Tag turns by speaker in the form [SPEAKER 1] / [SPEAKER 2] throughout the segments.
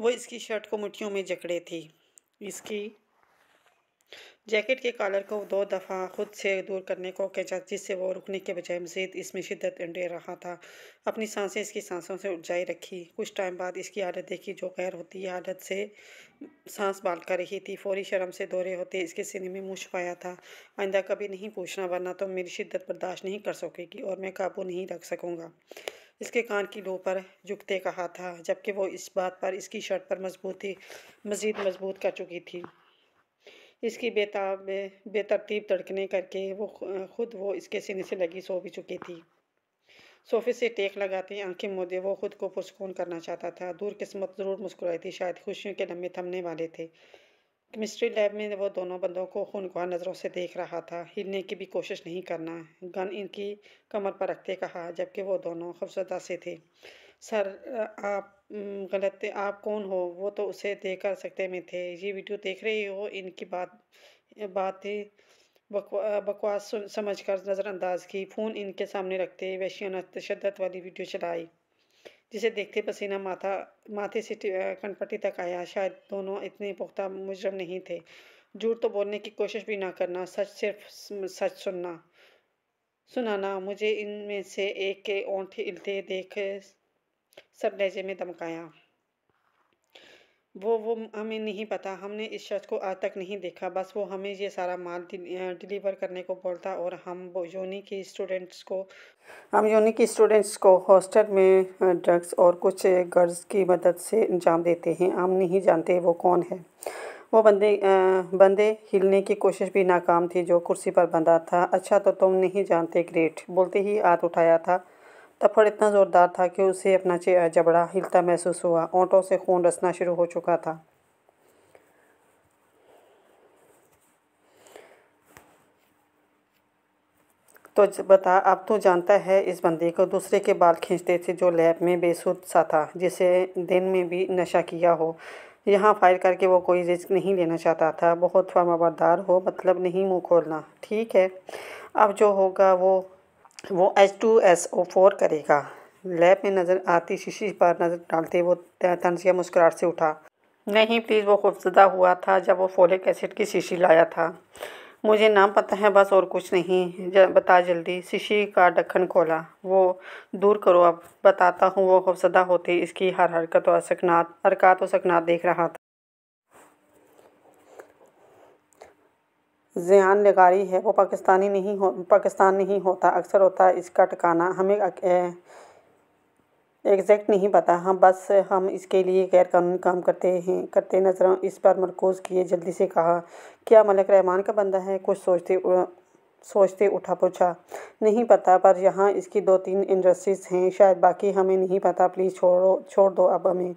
[SPEAKER 1] वो इसकी शर्ट को मुठियों में जकड़े थी इसकी जैकेट के कॉलर को दो दफ़ा खुद से दूर करने को खींचा जिससे वो रुकने के बजाय मजीद इसमें शिद्दत अंडे रहा था अपनी सांसें इसकी सांसों से जाए रखी कुछ टाइम बाद इसकी हालत देखी जो गैर होती हालत से सांस बाल कर रही थी फौरी शर्म से दौरे होते इसके सिने में मुँह छुपाया था आइंदा कभी नहीं पूछना वरना तो मेरी शिद्दत बर्दाश्त नहीं कर सकेगी और मैं काबू नहीं रख सकूँगा इसके कान की लो पर झुकते कहा था जबकि वो इस बात पर इसकी शर्ट पर मजबूती मज़ीद मजबूत कर चुकी थी इसकी बेताब बेतरतीब तड़कने करके वो खुद वो इसके सीने से लगी सो भी चुकी थी सोफे से टेक लगाते आंखें मोदे वो खुद को पुरस्कून करना चाहता था दूर किस्मत ज़रूर मुस्कुराई थी शायद खुशियों के लम्बे थमने वाले थे केमिस्ट्री लैब में वो दोनों बंदों को खुआ नज़रों से देख रहा था हिलने की भी कोशिश नहीं करना गन इनकी कमर पर रखते कहा जबकि वो दोनों खूबसूरता से थे सर आप गलत आप कौन हो वो तो उसे देख कर सकते में थे ये वीडियो देख रहे हो इनकी बात बातें बकवास समझ कर नज़रअंदाज की फ़ोन इनके सामने रखते वैशियाना तशद वाली वीडियो चलाई जिसे देखते पसीना माथा माथे से कनपट्टी तक आया शायद दोनों इतने पुख्ता मुजरम नहीं थे झूठ तो बोलने की कोशिश भी ना करना सच सिर्फ सच सुनना सुनाना मुझे इनमें से एक के ओंठ हिलते देख सब लहजे में धमकाया वो वो हमें नहीं पता हमने इस शख्स को आज तक नहीं देखा बस वो हमें ये सारा माल डिलीवर करने को बोलता और हम योनी के स्टूडेंट्स को हम योनी के स्टूडेंट्स को हॉस्टल में ड्रग्स और कुछ गर्ज की मदद से अंजाम देते हैं हम नहीं जानते वो कौन है वो बंदे आ, बंदे हिलने की कोशिश भी नाकाम थी जो कुर्सी पर बंधा था अच्छा तो तुम नहीं जानते ग्रेट बोलते ही हाथ उठाया था तफड़ इतना ज़ोरदार था कि उसे अपना जबड़ा हिलता महसूस हुआ ओंटों से खून रसना शुरू हो चुका था तो बता अब तो जानता है इस बंदे को दूसरे के बाल खींचते थे जो लैब में बेसुध सा था जिसे दिन में भी नशा किया हो यहाँ फायर करके वो कोई रिस्क नहीं लेना चाहता था बहुत फर्माबरदार हो मतलब नहीं मुँह खोलना ठीक है अब जो होगा वो वो H two S O four करेगा लैब में नज़र आती शीशी पर नज़र डालते वो तनसिया मुस्कुराहट से उठा नहीं प्लीज़ वो खुफजदा हुआ था जब वो फोलिक एसिड की शीशी लाया था मुझे नाम पता है बस और कुछ नहीं बता जल्दी शीशी का ढक्कन खोला वो दूर करो अब बताता हूँ वो खुफजदा होती इसकी हर हरकत और सकनात हरकत और सकनात देख रहा था जेहान नगारी है वो पाकिस्तानी नहीं हो पाकिस्तान नहीं होता अक्सर होता है इसका टिकाना हमें एग्जैक्ट नहीं पता हम हाँ, बस हम इसके लिए गैर कानूनी काम करते हैं करते नजर इस पर मरकोज़ किए जल्दी से कहा क्या मलिक रहमान का बंदा है कुछ सोचते सोचते उठा पूछा नहीं पता पर यहाँ इसकी दो तीन इंडस्ट्रीज़ हैं शायद बाकी हमें नहीं पता प्लीज़ छोड़ो छोड़ दो अब हमें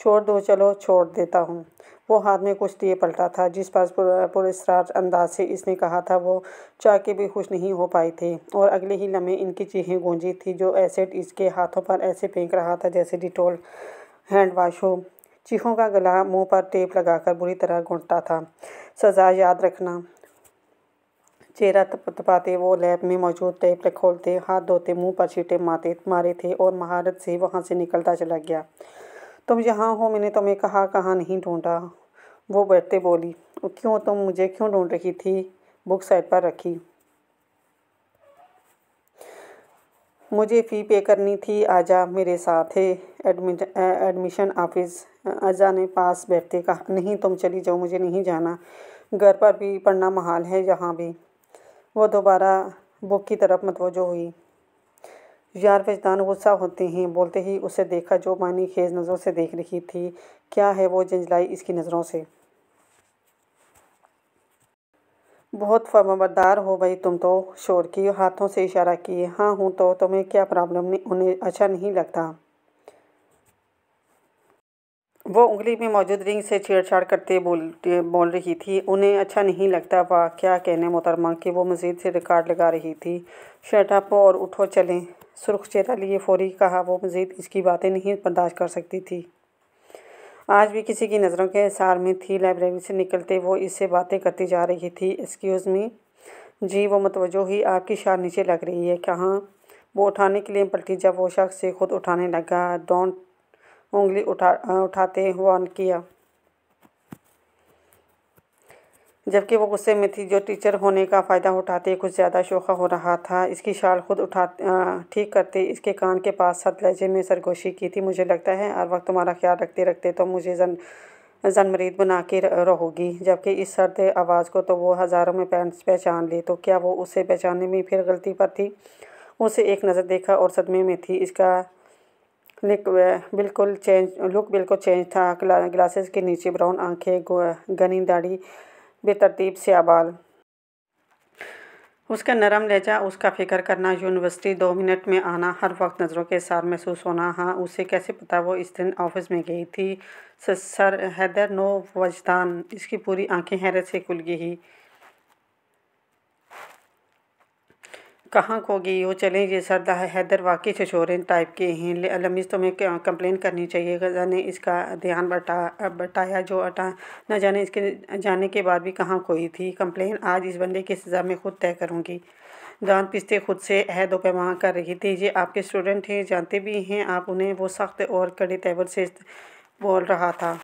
[SPEAKER 1] छोड़ दो चलो छोड़ देता हूँ वो हाथ में कुछ दिए पलटा था जिस पर पुरस्रार अंदाज से इसने कहा था वो चाह के भी खुश नहीं हो पाए थे और अगले ही लम्हे इनकी चीहें गूंजी थी जो एसिड इसके हाथों पर ऐसे फेंक रहा था जैसे डिटोल हैंड वॉश हो चीखों का गला मुंह पर टेप लगाकर बुरी तरह घूंटता था सज़ा याद रखना चेहरा तपाते वो लैब में मौजूद टेप खोलते हाथ धोते मुंह पर छीटे मारते मारे थे और महारत से वहां से निकलता चला गया तुम यहाँ हो मैंने तुम्हें कहा कहाँ नहीं ढूंढा वो बैठते बोली क्यों तुम मुझे क्यों ढूंढ रही थी बुक साइड पर रखी मुझे फ़ी पे करनी थी आजा मेरे साथ है एडमिशन ऑफिस आजा ने पास बैठते कहा नहीं तुम चली जाओ मुझे नहीं जाना घर पर भी पढ़ना महाल है यहाँ भी वो दोबारा बुक की तरफ मतवजो हुई यार वजदान गुस्सा होते हैं बोलते ही उसे देखा जो मानी खेज नज़रों से देख रही थी क्या है वो जंजलाई इसकी नज़रों से बहुत फर्मबरदार हो भाई तुम तो शोर की हाथों से इशारा किए हाँ हूँ तो तुम्हें क्या प्रॉब्लम नहीं उन्हें अच्छा नहीं लगता वो उंगली में मौजूद रिंग से छेड़छाड़ करते बोल बोल रही थी उन्हें अच्छा नहीं लगता वाह क्या कहने मोहतरमा कि वो मज़ीद से रिकॉर्ड लगा रही थी शर्टअप और उठो चलें सुरख चेहरा लिए फौरी कहा वो मज़ीद इसकी बातें नहीं बर्दाश्त कर सकती थी आज भी किसी की नज़रों के सार में थी लाइब्रेरी से निकलते वो इससे बातें करती जा रही थी एक्सक्यूज़ मी जी वो मतवजो ही आपकी शार नीचे लग रही है कहाँ वो उठाने के लिए पलटी जब वो शख्स से खुद उठाने लगा डोंट उंगली उठा उठाते हुआ किया जबकि वो गुस्से में थी जो टीचर होने का फ़ायदा उठाते कुछ ज़्यादा शोखा हो रहा था इसकी शाल खुद उठा ठीक करते इसके कान के पास सत लहजे में सरगोशी की थी मुझे लगता है हर वक्त तुम्हारा ख्याल रखते रखते तो मुझे जन जन मरीद बना के रहोगी जबकि इस सर्द आवाज़ को तो वो हज़ारों में पैंट्स पहचान ली तो क्या वो उसे पहचानने में फिर गलती पर थी उसे एक नज़र देखा और सदमे में थी इसका लिक बिल्कुल चेंज लुक बिल्कुल चेंज था ग्लासेस के नीचे ब्राउन आंखें घनी दाढ़ी बेतरतीब आबाल उसका नरम लहजा उसका फ़िक्र करना यूनिवर्सिटी दो मिनट में आना हर वक्त नज़रों के सार महसूस होना हाँ उसे कैसे पता वो इस दिन ऑफिस में गई थी सर हैदर नो वजदान इसकी पूरी आंखें हैरत से खुल गई कहाँ को गई वो चले गए सरदा हैदर वाकई शोरें टाइप के हैं लमीज़ तो मैं कंप्लेन करनी चाहिए गज़ा ने इसका ध्यान बटा बटाया जो अटा ना जाने इसके जाने के बाद भी कहाँ कोई थी कंप्लेन आज इस बंदे की सज़ा में खुद तय करूँगी दान पिस्ते खुद से अहद पैमा कर रही थी ये आपके स्टूडेंट हैं जानते भी हैं आप उन्हें वो सख्त और कड़े तेवर से बोल रहा था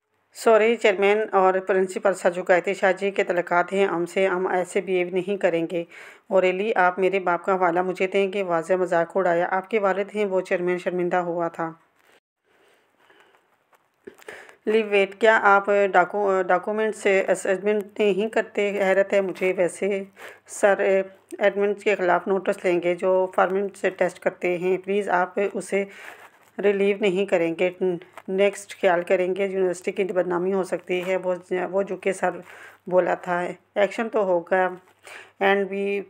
[SPEAKER 1] सॉरी चेयरमैन और प्रिंसिपल सर कहते शाह जी के तलक़ात हैं हमसे हम ऐसे बिहेव नहीं करेंगे और एली आप मेरे बाप का हवाला मुझे दें कि वाज मजाक उड़ाया आपके वालद हैं वो चेयरमैन शर्मिंदा हुआ था लिव वेट क्या आप डाकू डॉक्यूमेंट से नहीं करते हैरत है मुझे वैसे सर एडमिन के ख़िलाफ़ नोटिस लेंगे जो फार्मेंट से टेस्ट करते हैं प्लीज़ आप उसे रिलीव नहीं करेंगे नेक्स्ट ख्याल करेंगे यूनिवर्सिटी की बदनामी हो सकती है वो वो झुके सर बोला था एक्शन तो होगा एंड वी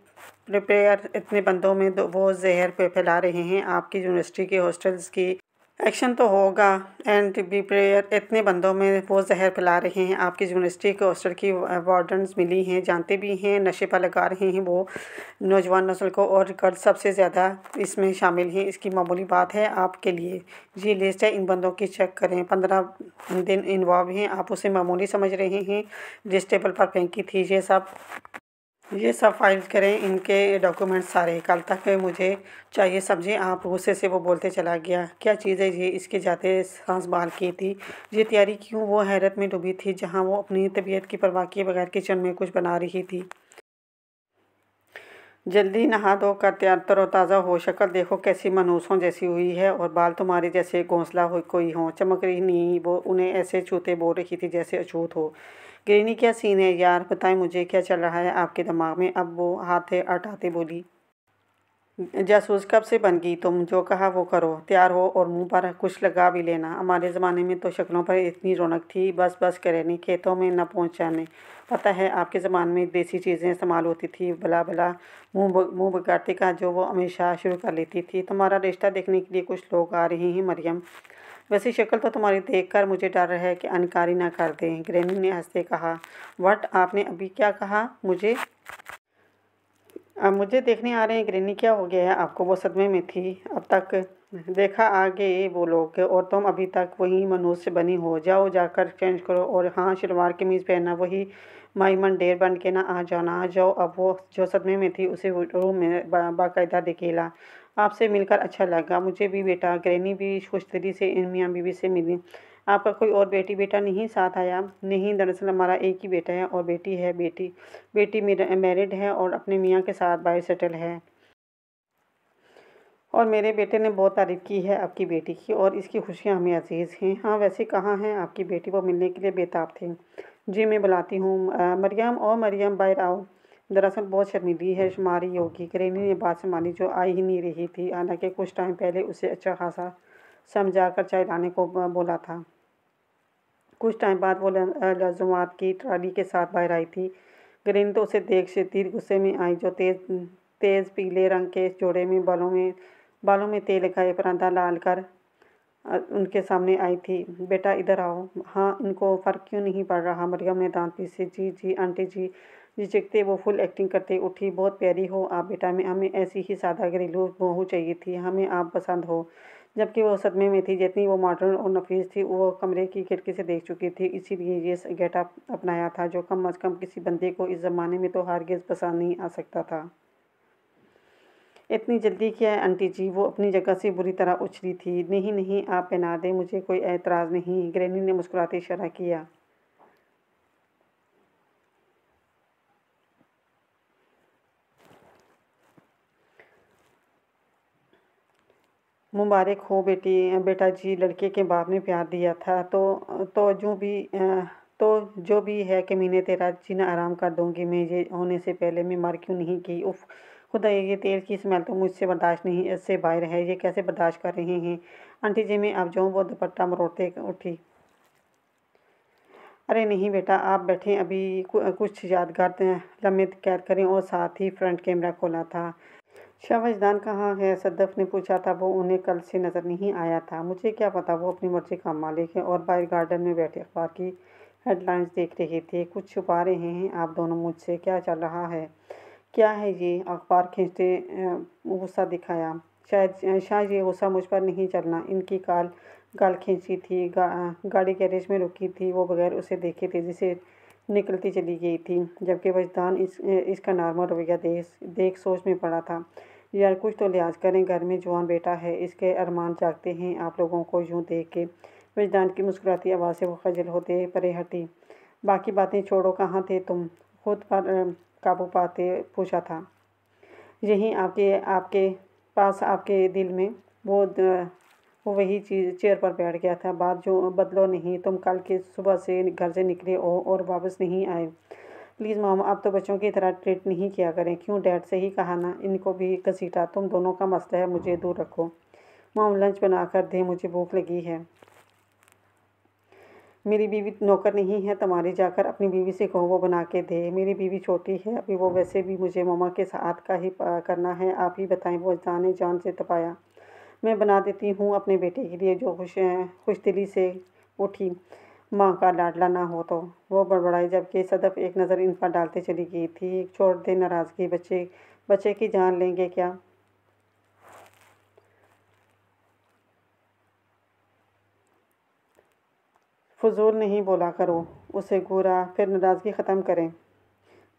[SPEAKER 1] प्रिपेयर इतने बंदों में वो जहर पे फैला रहे हैं आपकी यूनिवर्सिटी के हॉस्टल्स की एक्शन तो होगा एंड बी प्रेयर इतने बंदों में वो जहर फैला रहे हैं आपकी यूनिवर्सिटी के हॉस्टल की वार्डन मिली हैं जानते भी हैं नशे पर लगा रहे हैं वो नौजवान नस्ल को और गर्द सबसे ज़्यादा इसमें शामिल हैं इसकी मामूली बात है आपके लिए ये लिस्ट है इन बंदों की चेक करें पंद्रह दिन इन्वॉल्व हैं आप उसे मामूली समझ रहे हैं जिस टेबल पर फेंकी थी ये सब ये सब फाइल करें इनके डॉक्यूमेंट्स सारे कल तक मुझे चाहिए समझे आप गुस्से से वो बोलते चला गया क्या चीज़ है ये इसके जाते सांस बाल की थी ये तैयारी क्यों वो हैरत में डूबी थी जहाँ वो अपनी तबीयत की परवाह किए बगैर किचन में कुछ बना रही थी जल्दी नहा दो कर तैयार तरोताज़ा हो शक्ल देखो कैसी मनूसों जैसी हुई है और बाल तुम्हारे जैसे घोंसला हो कोई हों चमक रही नहीं वो उन्हें ऐसे छूते बोल रही थी जैसे अछूत हो ग्रेनी क्या सीन है यार बताएं मुझे क्या चल रहा है आपके दिमाग में अब वो हाथे अटाते बोली जासूस कब से बन गई तुम जो कहा वो करो तैयार हो और मुंह पर कुछ लगा भी लेना हमारे ज़माने में तो शक्लों पर इतनी रौनक थी बस बस करें खेतों में न पहुँचाने पता है आपके ज़माने में देसी चीज़ें इस्तेमाल होती थी भला भला मुंह मुंह बगाड़ती का जो वो हमेशा शुरू कर लेती थी तुम्हारा रिश्ता देखने के लिए कुछ लोग आ रहे हैं मरियम वैसी शक्ल तो तुम्हारी देख कर मुझे डर है कि अनकारी ना कर दें ग्रैनी ने हंसते कहा वट आपने अभी क्या कहा मुझे अब मुझे देखने आ रहे हैं ग्रैनी क्या हो गया है आपको वो सदमे में थी अब तक देखा आगे वो लोग और तुम अभी तक वही मनुष्य बनी हो जाओ जाकर चेंज करो और हाँ शलवार कमीज पहनना वही मन डेर बन के ना आ जाना आ जाओ अब वो जो सदमे में थी उसे रूम में बाकायदा दिखेला आपसे मिलकर अच्छा लगा मुझे भी बेटा ग्रैनी भी खुशतरी से इन मियाँ बीवी से मिली आपका कोई और बेटी बेटा नहीं साथ आया नहीं दरअसल हमारा एक ही बेटा है और बेटी है बेटी बेटी मैरिड है और अपने मियाँ के साथ बाहर सेटल है और मेरे बेटे ने बहुत तारीफ़ की है आपकी बेटी की और इसकी खुशियाँ हमें अजीज़ हैं हाँ वैसे कहाँ हैं आपकी बेटी को मिलने के लिए बेताब थे जी मैं बुलाती हूँ मरियम और मरियम बाहर आओ दरअसल बहुत शर्मिली है शुमारी योगी करेनी ने बात समानी जो आई ही नहीं रही थी हालांकि कुछ टाइम पहले उसे अच्छा खासा समझा कर चाय लाने को बोला था कुछ टाइम बाद वो लजुमात की ट्राली के साथ बाहर आई थी ग्रेनी तो उसे देख से तीर गुस्से में आई जो तेज़ तेज़ पीले रंग के जोड़े में बालों में बालों में तेल लगाए परांदा लाल कर उनके सामने आई थी बेटा इधर आओ हाँ इनको फ़र्क क्यों नहीं पड़ रहा मरियम ने दांत पीसे जी जी आंटी जी झिझकते वो फुल एक्टिंग करते उठी बहुत प्यारी हो आप बेटा में हमें ऐसी ही सादा घरेलू बहू चाहिए थी हमें आप पसंद हो जबकि वो सदमे में थी जितनी वो मॉडर्न और नफीस थी वो कमरे की खिड़की से देख चुकी थी इसीलिए ये गेटअप अपनाया था जो कम अज़ कम किसी बंदे को इस ज़माने में तो गेज पसंद नहीं आ सकता था इतनी जल्दी क्या है आंटी जी वो अपनी जगह से बुरी तरह उछली थी नहीं नहीं आप पहना दें मुझे कोई एतराज़ नहीं ग्रैनी ने मुस्कुराते इशारा किया मुबारक हो बेटी बेटा जी लड़के के बाप ने प्यार दिया था तो तो जो भी तो जो भी है कि मैंने तेरा जीना आराम कर दूंगी मैं ये होने से पहले मैं मार क्यों नहीं की उफ खुदा ये तेल की स्मेल तो मुझसे बर्दाश्त नहीं इससे बाहर है ये कैसे बर्दाश्त कर रहे हैं आंटी जी मैं आप जाऊँ वो दुपट्टा मरोड़ते उठी अरे नहीं बेटा आप बैठें अभी कुछ यादगार लम्हे कैद करें और साथ ही फ्रंट कैमरा खोला था शाहवजदान कहाँ है सद्दफ ने पूछा था वो उन्हें कल से नज़र नहीं आया था मुझे क्या पता वो अपनी मर्ज़ी का मालिक है और बाहर गार्डन में बैठे अखबार की हेडलाइंस देख रहे थे कुछ छुपा रहे हैं आप दोनों मुझसे क्या चल रहा है क्या है ये अखबार खींचते गुस्सा दिखाया शायद शायद ये गुस्सा मुझ पर नहीं चलना इनकी काल गाल खींची थी गा, गाड़ी गैरेज में रुकी थी वो बगैर उसे देखे तेज़ी से निकलती चली गई थी जबकि वजदान इस इसका नॉर्मल रवैया देख देख सोच में पड़ा था यार कुछ तो लिहाज करें घर में जवान बेटा है इसके अरमान जागते हैं आप लोगों को यूँ देख के वजदान की मुस्कुराती आवाज़ से वो खजल होते परे हटी बाकी बातें छोड़ो कहाँ थे तुम खुद पर काबू पाते पूछा था यहीं आपके आपके पास आपके दिल में वो वो वही चीज़ चेयर पर बैठ गया था बात जो बदलो नहीं तुम कल के सुबह से घर से निकले हो और वापस नहीं आए प्लीज़ मामा आप तो बच्चों की तरह ट्रीट नहीं किया करें क्यों डैड से ही कहा ना इनको भी घसीटा तुम दोनों का मसला है मुझे दूर रखो माम लंच बना कर दे मुझे भूख लगी है मेरी बीवी नौकर नहीं है तुम्हारी जाकर अपनी बीवी से कहो वो बना के दे मेरी बीवी छोटी है अभी वो वैसे भी मुझे मामा के साथ का ही करना है आप ही बताएं वो जाने जान से तपाया मैं बना देती हूँ अपने बेटे के लिए जो खुश खुश दिली से उठी माँ का लाडला ना हो तो वो बड़बड़ाई जबकि सदफ एक नज़र इन पर डालते चली गई थी छोड़ दे नाराज़गी बच्चे बच्चे की जान लेंगे क्या फजूल नहीं बोला करो उसे घूरा फिर नाराज़गी ख़त्म करें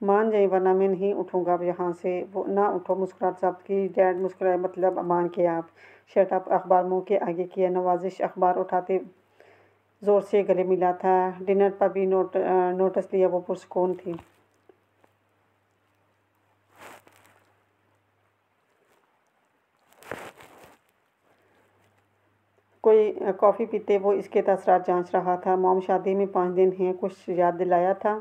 [SPEAKER 1] मान जाए वरना मैं नहीं उठूँगा अब यहाँ से वो ना उठो मुस्कुरा साहब की डैड मुस्कुराए मतलब मान के आप शर्ट अप अखबार मुँह के आगे किया नवाजिश अखबार उठाते ज़ोर से गले मिला था डिनर पर भी नोट नोटिस लिया वो पुरसकून थी कोई कॉफ़ी पीते वो इसके तसरा जांच रहा था मोम शादी में पाँच दिन हैं कुछ याद दिलाया था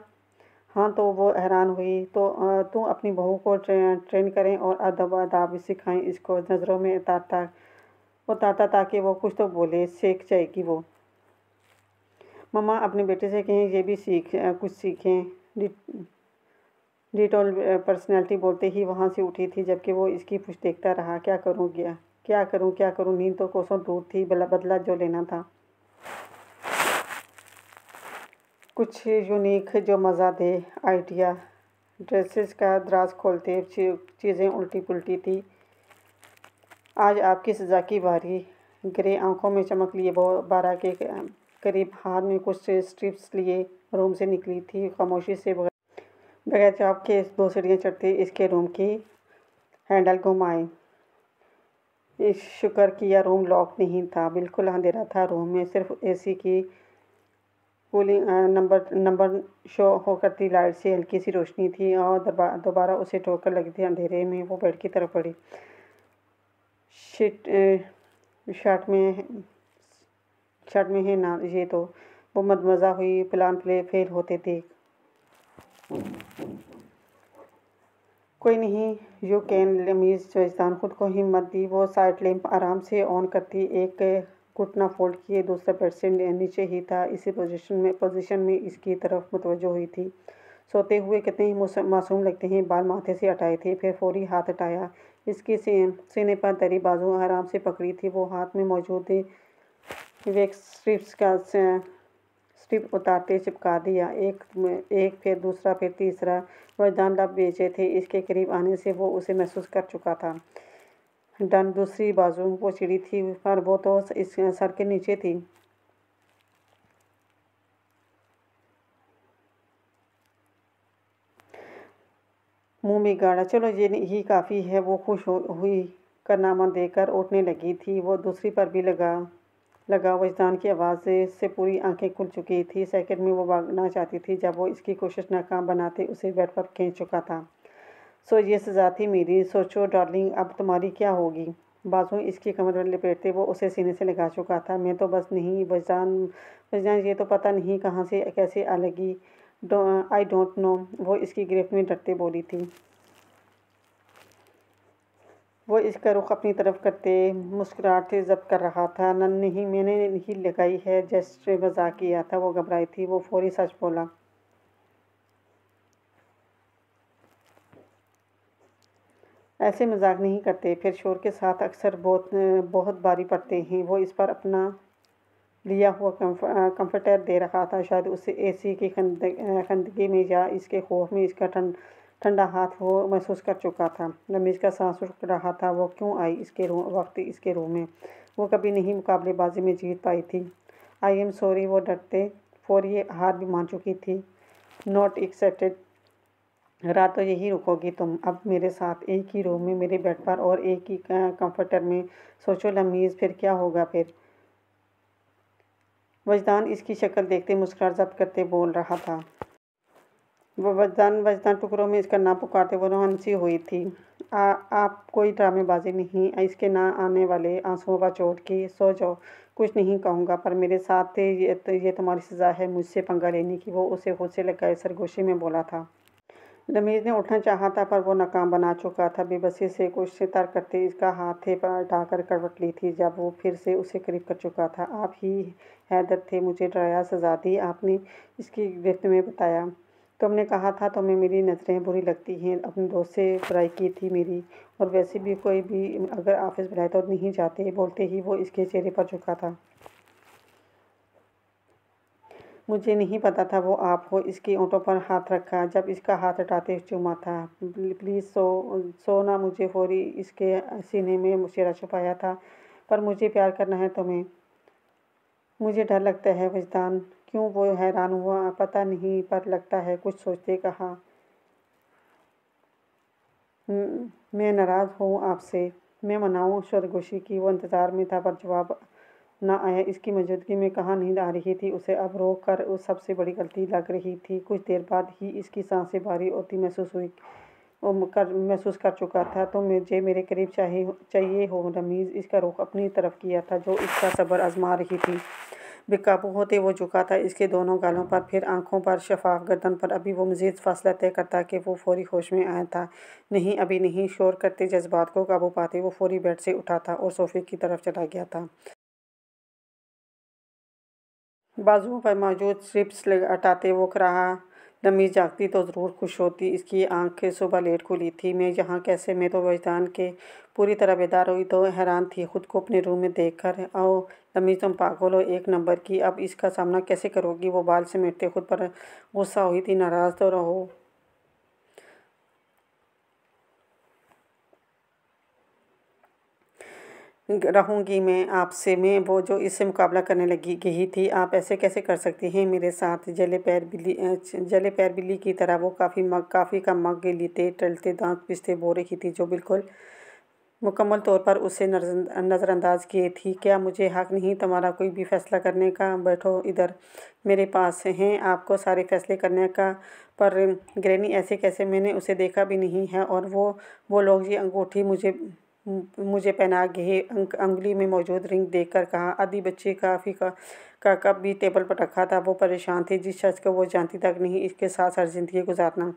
[SPEAKER 1] हाँ तो वो हैरान हुई तो तू अपनी बहू को ट्रेन करें और अदब अदाब सिखाएं इसको नज़रों में उतारता उतारता ताकि वो कुछ तो बोले सीख जाएगी वो मम्मा अपने बेटे से कहें ये भी सीख कुछ सीखें डिटोल पर्सनैलिटी बोलते ही वहाँ से उठी थी जबकि वो इसकी पुछ देखता रहा क्या करूँ गया क्या करूँ क्या करूँ नींद तो कोसों दूर थी बदला जो लेना था कुछ यूनिक जो मज़ा दे आइडिया ड्रेसेस का द्रास खोलते चीज़ें उल्टी पुलटी थी आज आपकी सजा की बारी ग्रे आंखों में चमक लिए वो बारह के करीब हाथ में कुछ स्ट्रिप्स लिए रूम से निकली थी खामोशी से बगैर चाप के दो सीढ़ियाँ चढ़ते इसके रूम की हैंडल घुमाए इस शुक्र किया रूम लॉक नहीं था बिल्कुल अंधेरा था रूम में सिर्फ एसी की कूलिंग नंबर नंबर शो हो करती लाइट से हल्की सी रोशनी थी और दोबारा उसे ठोकर लगी थी अंधेरे में वो बेड की तरफ पड़ी शिट शर्ट में शर्ट में है ना ये तो बहुत मज़ा हुई प्लान प्ले फेल होते थे कोई नहीं यू कैन लमीज जोजदान खुद को हिम्मत दी वो साइड लैंप आराम से ऑन करती एक घुटना फोल्ड किए दूसरा से नीचे ही था इसी पोजीशन में पोजीशन में इसकी तरफ मुतवजो हुई थी सोते हुए कितने ही मासूम लगते हैं बाल माथे से हटाए थे फिर फौरी हाथ हटाया इसके सीने पर दरी बाजू आराम से पकड़ी थी वो हाथ में मौजूद एक स्ट्रिप्स का स्ट्रिप उतारते चिपका दिया एक एक फिर दूसरा फिर तीसरा वह डांडा बेचे थे इसके करीब आने से वो उसे महसूस कर चुका था डन दूसरी बाजू वो चिड़ी थी पर वो तो इस सर के नीचे थी मुंह में गाड़ा चलो ये ही काफ़ी है वो खुश हुई करनामा देकर उठने लगी थी वो दूसरी पर भी लगा लगा वजदान की आवाज़ से पूरी आंखें खुल चुकी थी सेकंड में वो भागना चाहती थी जब वो इसकी कोशिश नाकाम बनाते उसे बेड पर खींच चुका था सो ये सजा थी मेरी सोचो डार्लिंग अब तुम्हारी क्या होगी बाजू इसकी कमर में लपेटते वो उसे सीने से लगा चुका था मैं तो बस नहीं वजदान वजदान ये तो पता नहीं कहाँ से कैसे आ लगी आई डोंट नो वो इसकी गिरफ्त में डरते बोली थी वो इसका रुख अपनी तरफ करते मुस्कुराते जब कर रहा था नन नहीं मैंने नहीं लगाई है जस्ट मजाक किया था वो घबराई थी वो फौरी सच बोला ऐसे मजाक नहीं करते फिर शोर के साथ अक्सर बहुत बहुत बारी पड़ते हैं वो इस पर अपना लिया हुआ कंफर्टर दे रहा था शायद उसे एसी की खंदगी में या इसके खौफ में इसका ठंड ठंडा हाथ वो महसूस कर चुका था रमेश का सांस रुक रहा था वो क्यों आई इसके रू वक्त इसके रूह में वो कभी नहीं मुकाबलेबाजी में जीत पाई थी आई एम सॉरी वो डरते फोर ये हार भी मान चुकी थी नॉट एक्सेप्टेड रात तो यही रुकोगी तुम अब मेरे साथ एक ही रूम में मेरे बेड पर और एक ही कंफर्टर में सोचो लमीज़ फिर क्या होगा फिर वजदान इसकी शक्ल देखते मुस्कुरा जब करते बोल रहा था वो बजदान बजदान टुकड़ों में इसका ना पुकारते वो रोहनसी हुई थी आ आप कोई ड्रामेबाजी नहीं इसके ना आने वाले आंसुओं का चोट की सो जाओ कुछ नहीं कहूँगा पर मेरे साथ ये तो ये तुम्हारी सज़ा है मुझसे पंगा लेने की वो उसे हौसले लगाए सरगोशी में बोला था रमीज ने उठना चाहा था पर वो नाकाम बना चुका था बेबसी से कुछ तर करते इसका हाथे पर हटाकर करवट ली थी जब वो फिर से उसे करीब कर चुका था आप ही हैदर थे मुझे डराया सजा दी आपने इसकी गिरफ्त में बताया तुमने तो कहा था तुम्हें मेरी नज़रें बुरी लगती हैं अपने दोस्त से बुराई की थी मेरी और वैसे भी कोई भी अगर ऑफिस बुलाए तो नहीं जाते बोलते ही वो इसके चेहरे पर झुका था मुझे नहीं पता था वो आप हो इसके ओंटों पर हाथ रखा जब इसका हाथ हटाते चुमा था प्लीज़ सो सो ना मुझे फौरी इसके सीने में मुझे छुपाया था पर मुझे प्यार करना है तुम्हें मुझे डर लगता है वजदान क्यों वो हैरान हुआ पता नहीं पर लगता है कुछ सोचते कहा हम्म, मैं नाराज़ हूँ आपसे मैं मनाऊँ शरगोशी की वो इंतज़ार में था पर जवाब ना आया इसकी मौजूदगी में कहाँ नींद आ रही थी उसे अब रोक कर उस सबसे बड़ी गलती लग रही थी कुछ देर बाद ही इसकी सांसें भारी होती महसूस हुई कर महसूस कर चुका था तो मुझे मेरे करीब चाहिए चाहिए हो रमीज़ इसका रुख अपनी तरफ किया था जो इसका सब्र आजमा रही थी बेकाबू होते वो झुका था इसके दोनों गालों पर फिर आंखों पर शफाफ गर्दन पर अभी वो मज़ीद फासला तय करता कि वो फौरी होश में आया था नहीं अभी नहीं शोर करते जज्बात को काबू पाते वो फौरी बेड से उठा था और सोफे की तरफ चला गया था बाजुओं पर मौजूद स्ट्रिप्स हटाते वो रहा दमीज़ जागती तो ज़रूर खुश होती इसकी आंखें सुबह लेट खुली थी मैं यहाँ कैसे मैं तो वजदान के पूरी तरह बेदार हुई तो हैरान थी ख़ुद को अपने रूम में देख कर आओ तमीज़ तुम पागल हो एक नंबर की अब इसका सामना कैसे करोगी वो बाल से मेटते खुद पर गुस्सा हुई थी नाराज़ तो रहो रहूँगी मैं आपसे मैं वो जो इससे मुकाबला करने लगी गई थी आप ऐसे कैसे कर सकती हैं मेरे साथ जले पैर बिल्ली जले पैर बिल्ली की तरह वो काफ़ी मग काफ़ी कम मग लेते टलते दांत पिसते बो रही थी जो बिल्कुल मुकम्मल तौर पर उसे नज़रअंदाज किए थी क्या मुझे हक नहीं तुम्हारा कोई भी फ़ैसला करने का बैठो इधर मेरे पास हैं आपको सारे फैसले करने का पर ग्रैनी ऐसे कैसे मैंने उसे देखा भी नहीं है और वो वो लोग ये अंगूठी मुझे मुझे पहना गए अंगुली में मौजूद रिंग देखकर कहा आदि बच्चे काफ़ी का का कब भी टेबल पर रखा था वो परेशान थे जिस शख्स को वो जानती तक नहीं इसके साथ सारी ज़िंदगी गुजारना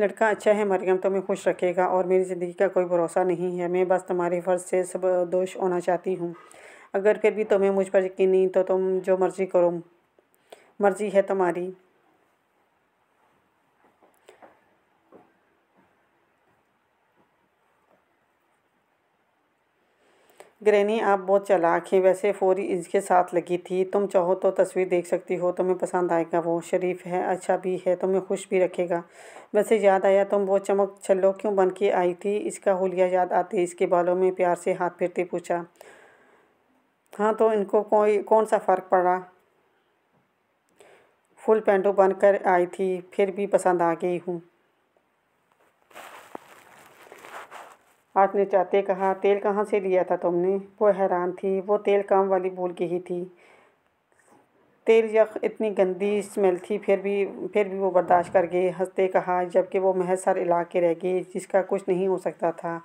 [SPEAKER 1] लड़का अच्छा है मरियम तो मैं खुश रखेगा और मेरी ज़िंदगी का कोई भरोसा नहीं है मैं बस तुम्हारे फ़र्ज से सब दोष होना चाहती हूँ अगर फिर भी तुम्हें मुझ पर यकीन नहीं तो तुम जो मर्ज़ी करो मर्ज़ी है तुम्हारी ग्रैनी आप बहुत चलाक हैं वैसे फोरी इसके साथ लगी थी तुम चाहो तो तस्वीर देख सकती हो तुम्हें पसंद आएगा वो शरीफ है अच्छा भी है तुम्हें खुश भी रखेगा वैसे याद आया तुम वो चमक छल्लो क्यों बन के आई थी इसका होलिया याद आते इसके बालों में प्यार से हाथ फिरते पूछा हाँ तो इनको कोई कौन सा फ़र्क पड़ा फुल पेंटो बनकर आई थी फिर भी पसंद आ गई हूँ आपने चाहते कहा तेल कहाँ से लिया था तुमने वो हैरान थी वो तेल काम वाली भूल गई थी तेल यख इतनी गंदी स्मेल थी फिर भी फिर भी वो बर्दाश्त कर गई हंसते कहा जबकि वो महसर इलाके रह गई जिसका कुछ नहीं हो सकता था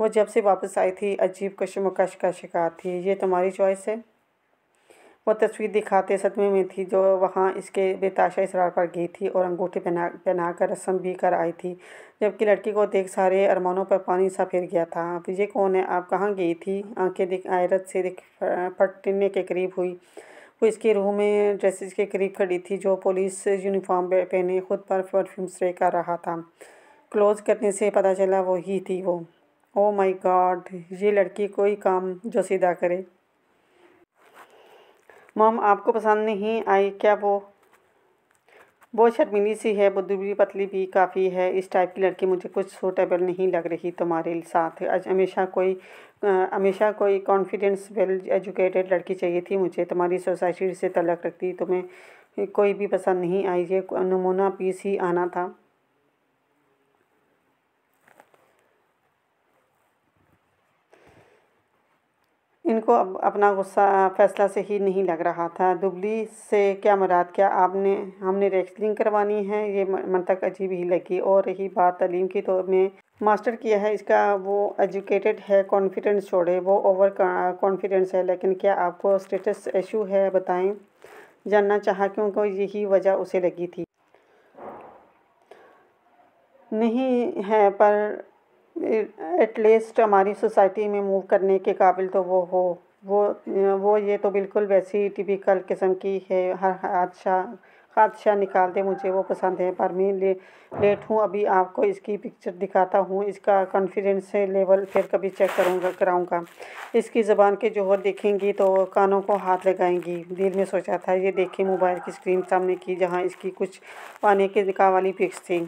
[SPEAKER 1] वो जब से वापस आई थी अजीब कशमकश का शिकार थी ये तुम्हारी चॉइस है वो तस्वीर दिखाते सदमे में थी जो वहाँ इसके बेताशा इसरार पर गई थी और अंगूठी पहना पहना कर रस्म भी कर आई थी जबकि लड़की को देख सारे अरमानों पर पानी सा फिर गया था विजय कौन है आप कहाँ गई थी आंखें दिख आयरत से दिख फटने के करीब हुई वो इसके रूह में ड्रेसेस के करीब खड़ी थी जो पुलिस यूनिफॉर्म पहने खुद पर परफ्यूम स्प्रे कर रहा था क्लोज करने से पता चला वही थी वो ओ माई गॉड ये लड़की कोई काम जो सीधा करे मोम आपको पसंद नहीं आई क्या वो वो शर्मिली सी है वो दुबली पतली भी काफ़ी है इस टाइप की लड़की मुझे कुछ सूटेबल नहीं लग रही तुम्हारे साथ हमेशा कोई हमेशा कोई कॉन्फिडेंस वेल एजुकेटेड लड़की चाहिए थी मुझे तुम्हारी सोसाइटी से तलक रखती तुम्हें कोई भी पसंद नहीं आई ये नमूना पीस ही आना था इनको अब अपना गुस्सा फैसला से ही नहीं लग रहा था दुबली से क्या मुराद क्या आपने हमने रेसलिंग करवानी है ये मन तक अजीब ही लगी और रही बात तलीम की तो मैं मास्टर किया है इसका वो एजुकेटेड है कॉन्फिडेंस छोड़े वो ओवर कॉन्फिडेंस है लेकिन क्या आपको स्टेटस इशू है बताएं जानना चाह क्योंकि यही वजह उसे लगी थी नहीं है पर एटलीस्ट हमारी सोसाइटी में मूव करने के काबिल तो वो हो वो वो ये तो बिल्कुल वैसी टिपिकल किस्म की है हर हादशा हादशा निकाल दे मुझे वो पसंद है पर मैं ले, लेट हूँ अभी आपको इसकी पिक्चर दिखाता हूँ इसका कॉन्फिडेंस लेवल फिर कभी चेक करूँगा कराऊँगा इसकी ज़बान के जोहर देखेंगी तो कानों को हाथ लगाएंगी दिल में सोचा था ये देखें मोबाइल की स्क्रीन सामने की जहाँ इसकी कुछ पानी के निकाह वाली पिक्स थी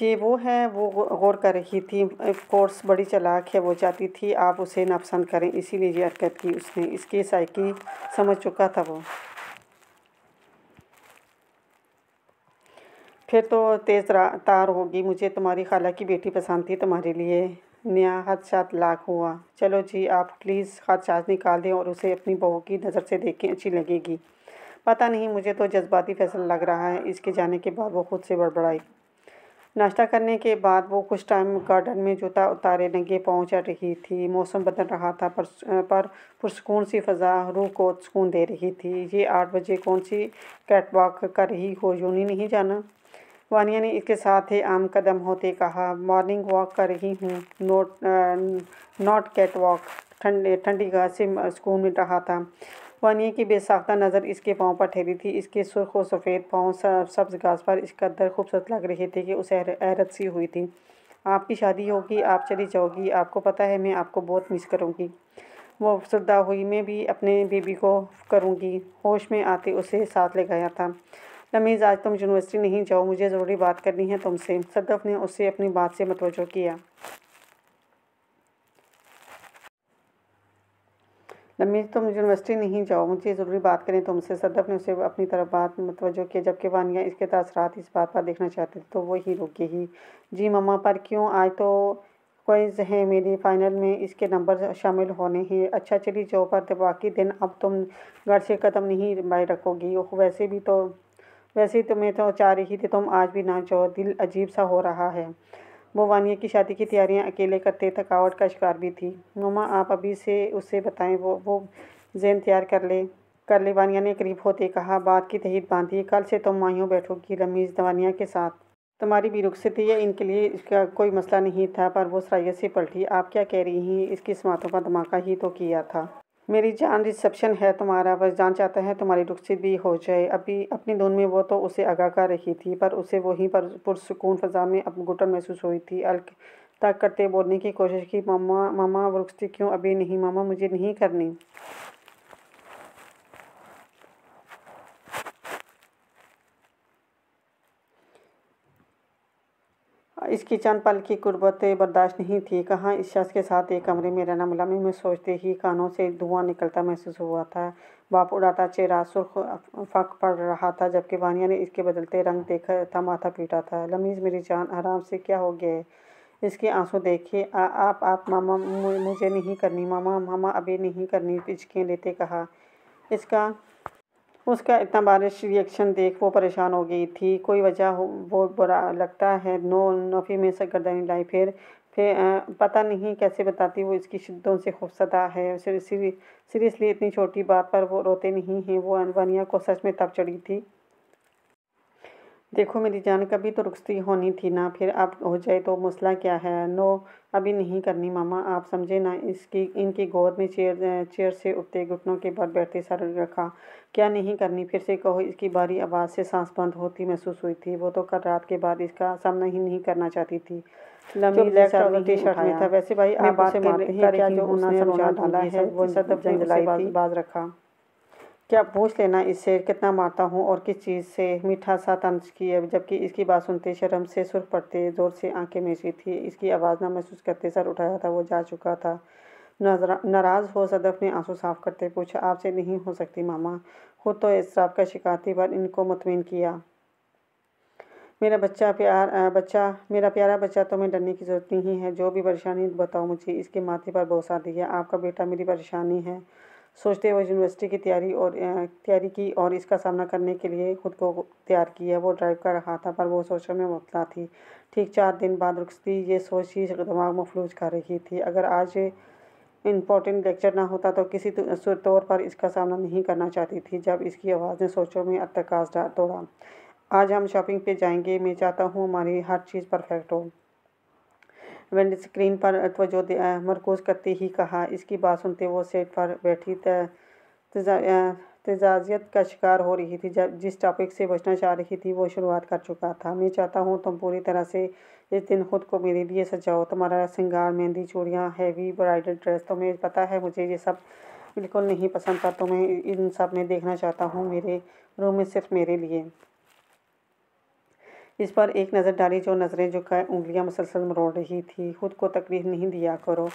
[SPEAKER 1] ये वो है वो गौर कर रही थी कोर्स बड़ी चलाक है वो चाहती थी आप उसे नापसंद करें इसीलिए ये हरकत की उसने इसकी साइकी समझ चुका था वो फिर तो तेज़ तार होगी मुझे तुम्हारी खाला की बेटी पसंद थी तुम्हारे लिए नया हादसा लाख हुआ चलो जी आप प्लीज़ हादसा निकाल दें और उसे अपनी बहू की नज़र से देखें अच्छी लगेगी पता नहीं मुझे तो जज्बाती फैसला लग रहा है इसके जाने के बाद वो खुद से बड़बड़ाई नाश्ता करने के बाद वो कुछ टाइम गार्डन में जूता उतारे नंगे पहुँच रही थी मौसम बदल रहा था पर पर पुरसकून सी फ़जा रूह को सुकून दे रही थी ये आठ बजे कौन सी कैटवॉक कर रही हो यूनी नहीं जाना वानिया ने इसके साथ ही आम कदम होते कहा मॉर्निंग वॉक कर रही हूँ नोट नॉट कैट वॉक ठंड ठंडी घास से सुकून मिल रहा था पानी की बेसाख्ता नज़र इसके पाँव पर ठहरी थी इसके सुर्ख और सफ़ेद पाँव सब्ज़ घास पर इसका दर खूबसूरत लग रहे थे कि उसे हैरत सी हुई थी आपकी शादी होगी आप चली जाओगी आपको पता है मैं आपको बहुत मिस करूँगी वो अफसरदा हुई मैं भी अपने बेबी को करूँगी होश में आते उसे साथ ले गया था लमीज़ आज तुम यूनिवर्सिटी नहीं जाओ मुझे ज़रूरी बात करनी है तुमसे सदफ़ ने उसे अपनी बात से मतवजो किया लम्बी तुम यूनिवर्सिटी नहीं जाओ मुझे ज़रूरी बात करें तुमसे सदब ने उसे अपनी तरफ बात मतवजो किया जबकि वानिया इसके तसरा इस बात पर देखना चाहते थे तो वो ही रुकी ही जी ममा पर क्यों आज तो क्विज है मेरी फ़ाइनल में इसके नंबर शामिल होने हैं अच्छा चली जाओ पर बाकी दिन अब तुम घर से कदम नहीं बाय रखोगी वैसे भी तो वैसे ही तुम्हें तो, तो चाह रही थी तुम आज भी ना जाओ दिल अजीब सा हो रहा है वो वानिया की शादी की तैयारियां अकेले करते थकावट का शिकार भी थी ममा आप अभी से उसे बताएं वो वो जेन तैयार कर ले कर ले वानिया ने करीब होते कहा बात की तहीद बांधी कल से तुम माइयों बैठोगी रमीज दवानिया के साथ तुम्हारी भी रुखसती है इनके लिए इसका कोई मसला नहीं था पर वो सराइय से पलटी आप क्या कह रही हैं इसकी समातों का धमाका ही तो किया था मेरी जान रिसेप्शन है तुम्हारा बस जान चाहता है तुम्हारी रुखसी भी हो जाए अभी अपनी धुन में वो तो उसे आगा कर रही थी पर उसे वहीं पर पुरसकून फजा में अब घुटन महसूस हुई थी अलग तक करते बोलने की कोशिश की मामा मामा रुखसी क्यों अभी नहीं मामा मुझे नहीं करनी इसकी चंद पल की कुर्बतें बर्दाश्त नहीं थी कहाँ इस शख्स के साथ एक कमरे में रहना मिला मैं सोचते ही कानों से धुआं निकलता महसूस हुआ था बाप उड़ाता चेहरा सुर्ख फक पड़ रहा था जबकि वानिया ने इसके बदलते रंग देखा था माथा पीटा था लमीज़ मेरी जान आराम से क्या हो गया इसके आंसू देखे आ, आप आप मामा मुझे नहीं करनी मामा मामा अभी नहीं करनी पिचकें लेते कहा इसका उसका इतना बारिश रिएक्शन देख वो परेशान हो गई थी कोई वजह हो वो बुरा लगता है नो नफ़ी में से सरगर्दनी लाई फिर फिर पता नहीं कैसे बताती वो इसकी शिद्दों से खूबसदा है सीरियसली इतनी छोटी बात पर वो रोते नहीं हैं वो अनवानिया को सच में तब चढ़ी थी देखो मेरी जान कभी तो रुखती होनी थी ना फिर आप हो जाए तो मसला क्या है नो अभी नहीं करनी मामा आप समझे ना इसकी इनकी गोद में चेयर चेयर से उठते घुटनों के बल बैठते सर रखा क्या नहीं करनी फिर से कहो इसकी बारी आवाज़ से सांस बंद होती महसूस हुई थी वो तो कल रात के बाद इसका सामना ही नहीं करना चाहती थी टी शर्ट में था वैसे भाई आप बात मारते हैं क्या जो उन्होंने समझा डाला है वो सब जलाई बाज रखा क्या पूछ लेना इससे कितना मारता हूँ और किस चीज़ से मीठा सा तंज किया जबकि इसकी बात सुनते शर्म से सुर पड़ते ज़ोर से आंखें मेची थी इसकी आवाज़ ना महसूस करते सर उठाया था वो जा चुका था नाराज़ हो सदफ ने आंसू साफ करते पूछा आपसे नहीं हो सकती मामा खुद तो इसराब का शिकार थी पर इनको मुतमिन किया मेरा बच्चा प्यार बच्चा मेरा प्यारा बच्चा तो मैं डरने की ज़रूरत नहीं है जो भी परेशानी बताओ मुझे इसके माथे पर भरोसा दिया आपका बेटा मेरी परेशानी है सोचते हुए यूनिवर्सिटी की तैयारी और तैयारी की और इसका सामना करने के लिए खुद को तैयार किया वो ड्राइव कर रहा था पर वो सोचों में मुबला थी ठीक चार दिन बाद रुकती ये सोच ही दिमाग मफलूज कर रही थी अगर आज इम्पोर्टेंट लेक्चर ना होता तो किसी तो, तौर पर इसका सामना नहीं करना चाहती थी जब इसकी आवाज़ ने सोचों में अरतकाज तोड़ा आज हम शॉपिंग पे जाएंगे मैं चाहता हूँ हमारी हर चीज़ परफेक्ट हो वेंड स्क्रीन पर तोजो मरकूज करते ही कहा इसकी बात सुनते वो सेट पर बैठी तजाजियत का शिकार हो रही थी जब जिस टॉपिक से बचना चाह रही थी वो शुरुआत कर चुका था मैं चाहता हूँ तुम पूरी तरह से इस दिन खुद को मेरे लिए सजाओ तुम्हारा सिंगार मेहंदी चूड़ियाँ हैवी ब्राइडल ड्रेस तुम्हें पता है मुझे ये सब बिल्कुल नहीं पसंद था तो मैं इन सब में देखना चाहता हूँ मेरे रूम में सिर्फ मेरे लिए इस पर एक नज़र डाली जो नज़रें जो झुकाए उंगलियाँ मुसलसल मरोड़ रही थी खुद को तकलीफ नहीं दिया करो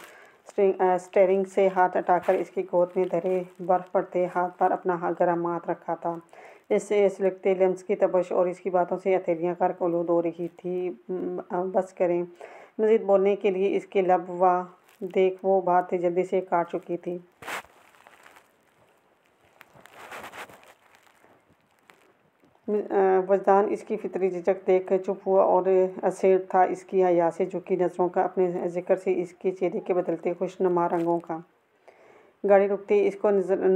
[SPEAKER 1] स्टेरिंग से हाथ हटाकर इसकी गोद में धरे बर्फ़ पड़ते हाथ पर अपना हाथ गर्म हाथ रखा था इससे इस सिलकते लम्स की तबश और इसकी बातों से हथेलियाँ कर कलूद हो रही थी बस करें मज़ीद बोलने के लिए इसके लब व देख वो बात जल्दी से काट चुकी थी वजदान इसकी फितरी झिझक देख कर चुप हुआ और असर था इसकी हया से झुकी नज़रों का अपने जिक्र से इसके चेहरे के बदलते खुशनुमा रंगों का गाड़ी रुकते इसको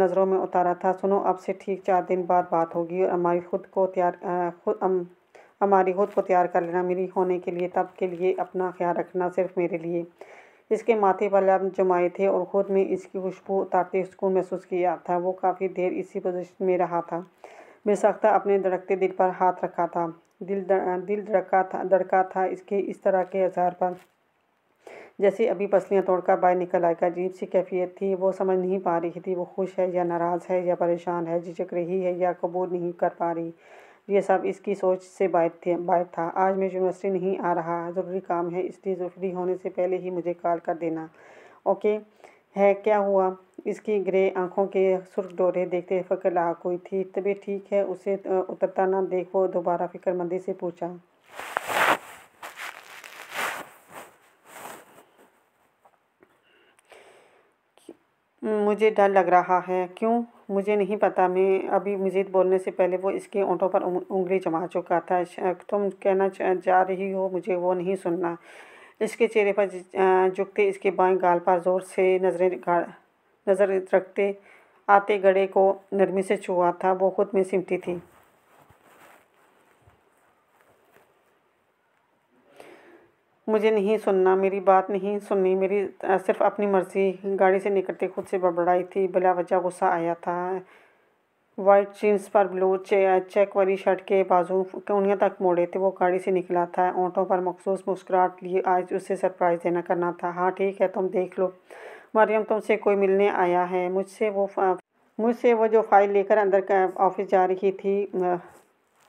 [SPEAKER 1] नज़रों में उतारा था सुनो अब से ठीक चार दिन बाद बात होगी और हमारी खुद को तैयार खुद हमारी खुद को तैयार कर लेना मेरी होने के लिए तब के लिए अपना ख्याल रखना सिर्फ मेरे लिए इसके माथे पर लब जमाए थे और ख़ुद में इसकी खुशबू उतारते सुकून महसूस किया था वो काफ़ी देर इसी पोजिशन में रहा था बेसाख्ता अपने धड़कते दिल पर हाथ रखा था दिल दर, दिल धड़का था धड़का था इसके इस तरह के आधार पर जैसे अभी पसलियाँ तोड़कर बाहर निकल आएगा अजीब सी कैफियत थी वो समझ नहीं पा रही थी वो खुश है या नाराज़ है या परेशान है झिझक रही है या कबूल नहीं कर पा रही ये सब इसकी सोच से बाहर थे बाहर था आज मैं यूनिवर्सिटी नहीं आ रहा ज़रूरी काम है इसलिए ज़रूरी होने से पहले ही मुझे कॉल कर देना ओके है क्या हुआ इसकी ग्रे आंखों के सुर्ख डोरे देखते फकर लाक हुई थी तबीयत ठीक है उसे उतरता ना देखो दोबारा फिक्रमंदी से पूछा मुझे डर लग रहा है क्यों मुझे नहीं पता मैं अभी मजीद बोलने से पहले वो इसके ऊँटों पर उंगली जमा चुका था तुम कहना चाह जा रही हो मुझे वो नहीं सुनना इसके चेहरे पर झुकते इसके बाएं गाल पर जोर से नजरें नज़र रखते आते गड़े को नरमी से छुआ था वो खुद में सिमटी थी मुझे नहीं सुनना मेरी बात नहीं सुननी मेरी सिर्फ अपनी मर्ज़ी गाड़ी से निकलते खुद से बड़बड़ाई थी बिला वजह गुस्सा आया था वाइट जीन्स पर ब्लू चेक वाली शर्ट के बाजू कोनिया तक मोड़े थे वो गाड़ी से निकला था ऑटों पर मखसूस मुस्कुराहट लिए आज उसे सरप्राइज़ देना करना था हाँ ठीक है तुम देख लो मरियम तुमसे कोई मिलने आया है मुझसे वो मुझसे वो जो फाइल लेकर अंदर ऑफिस जा रही थी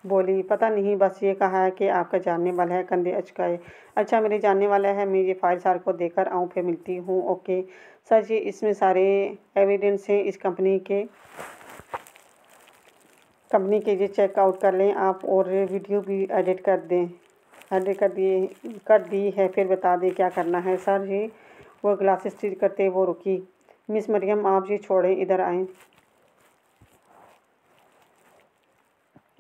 [SPEAKER 1] बोली पता नहीं बस ये कहा है कि आपका जानने वाला है कंधे अचकाए अच्छा मेरे जानने वाला है मैं ये फाइल सार को देकर आऊँ फिर मिलती हूँ ओके सर जी इसमें सारे एविडेंस हैं इस कंपनी के कंपनी के लिए चेकआउट कर लें आप और वीडियो भी एडिट कर दें एडिट कर दिए कर दी है फिर बता दें क्या करना है सर जी वो ग्लासेस चीज करते वो रुकी मिस मरियम आप जी छोड़ें इधर आएँ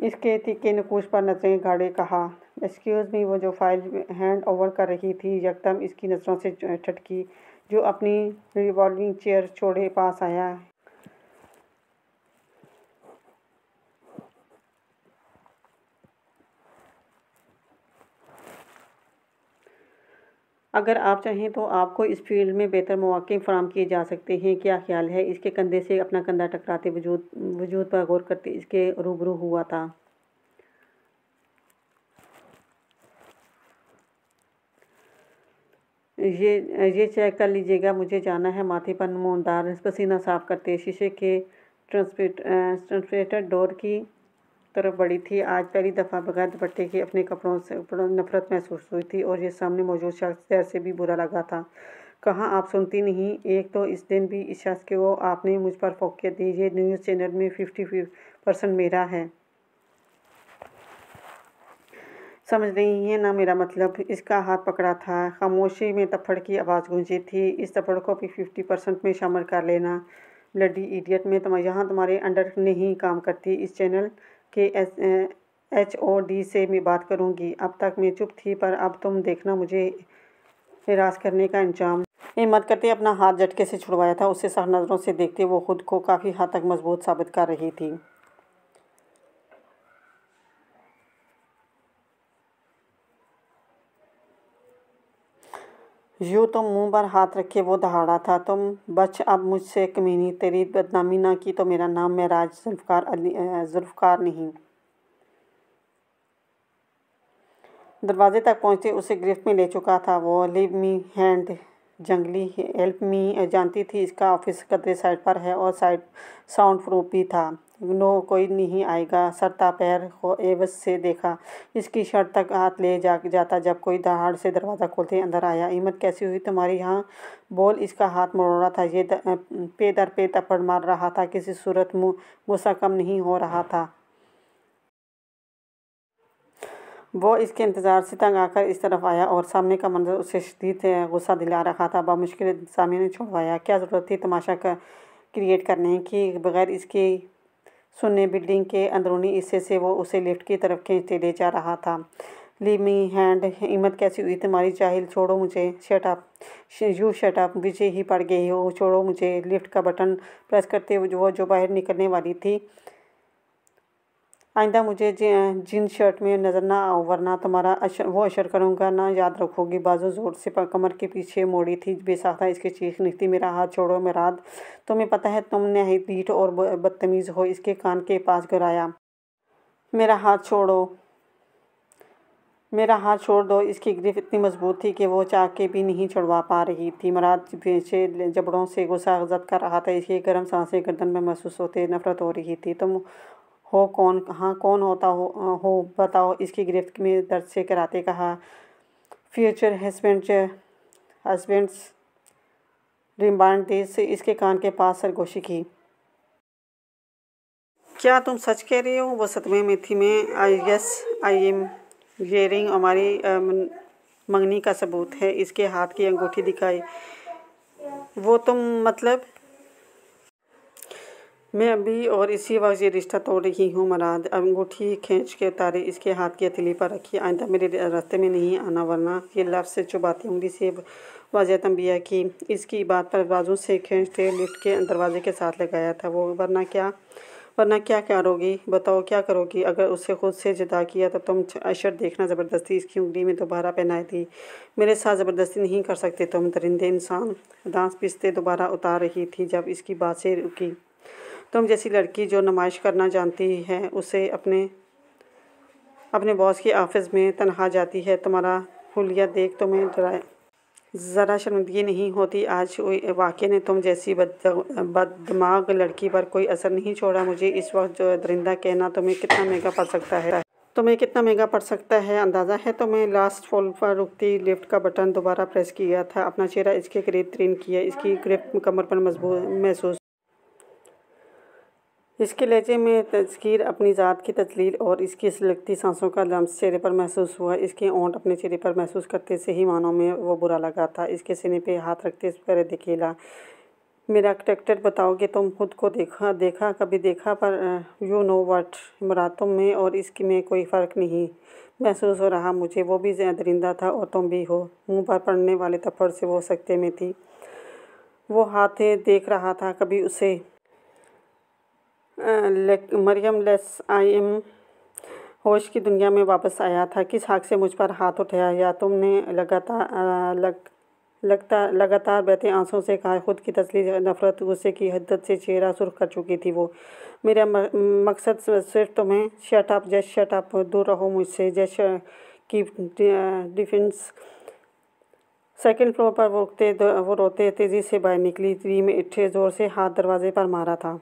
[SPEAKER 1] इसके तीखे नकूश पर नजरें गाड़े कहा एक्सक्यूज़ मी वो जो फाइल हैंड ओवर कर रही थी यकदम इसकी नज़रों से ठटकी जो अपनी रिवॉल्विंग चेयर छोड़े पास आया अगर आप चाहें तो आपको इस फील्ड में बेहतर मौक़े फ़राम किए जा सकते हैं क्या ख्याल है इसके कंधे से अपना कंधा टकराते वजूद वजूद पर गौर करते इसके रूबरू हुआ था ये ये चेक कर लीजिएगा मुझे जाना है माथे पर नमोदार पसीना साफ़ करते शीशे के ट्रांसपेटर डोर की तरफ बढ़ी थी आज पहली दफ़ा बगैर दुपट्टे के अपने कपड़ों से नफरत महसूस हुई थी और ये सामने मौजूद शख्स से भी बुरा लगा था कहाँ आप सुनती नहीं एक तो इस दिन भी इस शख्स के वो आपने मुझ पर फोकियत दी ये न्यूज़ चैनल में फिफ्टी परसेंट मेरा है समझ रही है ना मेरा मतलब इसका हाथ पकड़ा था खामोशी में तफड़ की आवाज़ गूंजी थी इस तफड़ को भी फिफ्टी परसेंट में शामिल कर लेना ब्लडी इडियट में तुम यहाँ तुम्हारे अंडर नहीं काम करती इस चैनल के एच ओ डी से मैं बात करूंगी अब तक मैं चुप थी पर अब तुम देखना मुझे निराश करने का इंजाम हिम्मत करते अपना हाथ झटके से छुड़वाया था उसे सर नज़रों से देखते वो खुद को काफ़ी हद तक मजबूत साबित कर रही थी यूँ तुम तो मुंह पर हाथ रखे वो दहाड़ा था तुम बच अब मुझसे कमीनी तेरी बदनामी ना की तो मेरा नाम महराज जुल्फ़ार अली जुल्फ़ार नहीं दरवाजे तक पहुंचते उसे गिरफ्त में ले चुका था वो लिव मी हैंड जंगली हेल्प मी जानती थी इसका ऑफिस कतरे साइड पर है और साइड साउंड प्रूफ भी था नो कोई नहीं आएगा सरता पैर को एवस से देखा इसकी शर्ट तक हाथ ले जा जाता जब कोई दहाड़ से दरवाज़ा खोलते अंदर आया हिम्मत कैसी हुई तुम्हारी यहाँ बोल इसका हाथ मोड़ रहा था ये पे दर पे थप्पड़ मार रहा था किसी सूरत मुँह गुस्सा कम नहीं हो रहा था वो इसके इंतज़ार से तंग आकर इस तरफ आया और सामने का मंजर उसे शदीद गुस्सा दिला रखा था बामुश्किल सामने ने छुड़वाया क्या ज़रूरत थी तमाशा का क्रिएट करने की बगैर इसकी सुनने बिल्डिंग के अंदरूनी हिस्से से वो उसे लिफ्ट की तरफ खींचते ले जा रहा था ली मी हैंड हिम्मत कैसी हुई तुम्हारी चाहिल छोड़ो मुझे shut up you shut up Vijay ही पड़ गई हो छोड़ो मुझे लिफ्ट का बटन प्रेस करते हुए वो जो बाहर निकलने वाली थी आइंदा मुझे जिन शर्ट में नज़र ना आओ वरना तुम्हारा अशर वो अशर करूँगा ना याद रखोगी बाजू ज़ोर से कमर के पीछे मोड़ी थी बेसाखा इसकी चीख निकती मेरा हाथ छोड़ो मेरा हाथ तुम्हें पता है तुम पीठ और बदतमीज़ हो इसके कान के पास गिराया मेरा हाथ छोड़ो मेरा हाथ छोड़ दो इसकी ग्रिफ इतनी मजबूत थी कि वो चाह के भी नहीं छुड़वा पा रही थी मराद पीछे जबड़ों से गुस्सा जद कर रहा था इसकी गर्म सांसें गर्दन में महसूस होते नफरत हो रही थी तुम हो कौन कहाँ कौन होता हो हो बताओ इसकी गिरफ्त में दर्ज से कराते कहा फ्यूचर हस्बेंड हस्बेंड्स रिमांड दे से इसके कान के पास सरगोशी की क्या तुम सच कह रही हो वो सतमे में थी मैं आई गेस आई एम ये रिंग हमारी मंगनी का सबूत है इसके हाथ की अंगूठी दिखाई वो तुम मतलब मैं अभी और इसी वक्त ये रिश्ता तोड़ रही हूँ मराद अब अंगूठी खींच के उतारे इसके हाथ की हथेली पर रखी आइंदा मेरे रास्ते में नहीं आना वरना ये लफ्ज़ से चुबाती होंगी से वाजह तंबिया की इसकी बात पर बाजू से खींचते लिफ्ट के दरवाजे के साथ लगाया था वो वरना क्या वरना क्या करोगी बताओ क्या करोगी अगर उससे ख़ुद से जुदा किया तो तुम अशर देखना ज़बरदस्ती इसकी उंगली में दोबारा पहनाई थी मेरे साथ ज़बरदस्ती नहीं कर सकते तुम दरिंदे इंसान दांस पिस्ते दोबारा उतार रही थी जब इसकी बात से रुकी तुम जैसी लड़की जो नुमाइश करना जानती है उसे अपने अपने बॉस के ऑफिस में तनहा जाती है तुम्हारा हुलिया देख तुम्हें डराए ज़रा शर्मिंदगी नहीं होती आज वाक़े ने तुम जैसी बद बदमाग लड़की पर कोई असर नहीं छोड़ा मुझे इस वक्त जो दरिंदा कहना तुम्हें कितना महंगा पड़ सकता है तुम्हें कितना महंगा पड़ सकता है अंदाज़ा है तो मैं लास्ट फॉल पर रुकती लिफ्ट का बटन दोबारा प्रेस किया था अपना चेहरा इसके करीब तरीन किया इसकी ग्रिप कमर पर मजबूत महसूस इसके लहजे में तस्कीर अपनी ज़ात की तजलील और इसकी सलगती सांसों का लम्स चेहरे पर महसूस हुआ इसके ओंट अपने चेहरे पर महसूस करते से ही मानों में वो बुरा लगा था इसके सीने पे हाथ रखते पर दिखेला मेरा ट्रैक्टर बताओगे तुम खुद को देखा देखा कभी देखा पर यू नो वट तुम में और इसकी में कोई फ़र्क नहीं महसूस हो रहा मुझे वो भी दरिंदा था और तुम भी हो मुँह पर पड़ने वाले तफड़ से वो सकते में थी वो हाथें देख रहा था कभी उसे मरियम लेस आई एम होश की दुनिया में वापस आया था किस हाक से मुझ पर हाथ उठाया या तुमने लगातार लग लगता लगातार बहते आंसुओं से कहा खुद की तस्लीस नफरत गुस्से की हदत से चेहरा सुर्ख कर चुकी थी वो मेरा मकसद सिर्फ तुम्हें शर्ट अप जैश शर्ट अप दूर रहो मुझसे जैश की डिफेंस सेकंड फ्लोर पर रोकते वो रोते तेज़ी से बाहर निकली थी में इट्ठे ज़ोर से हाथ दरवाजे पर मारा था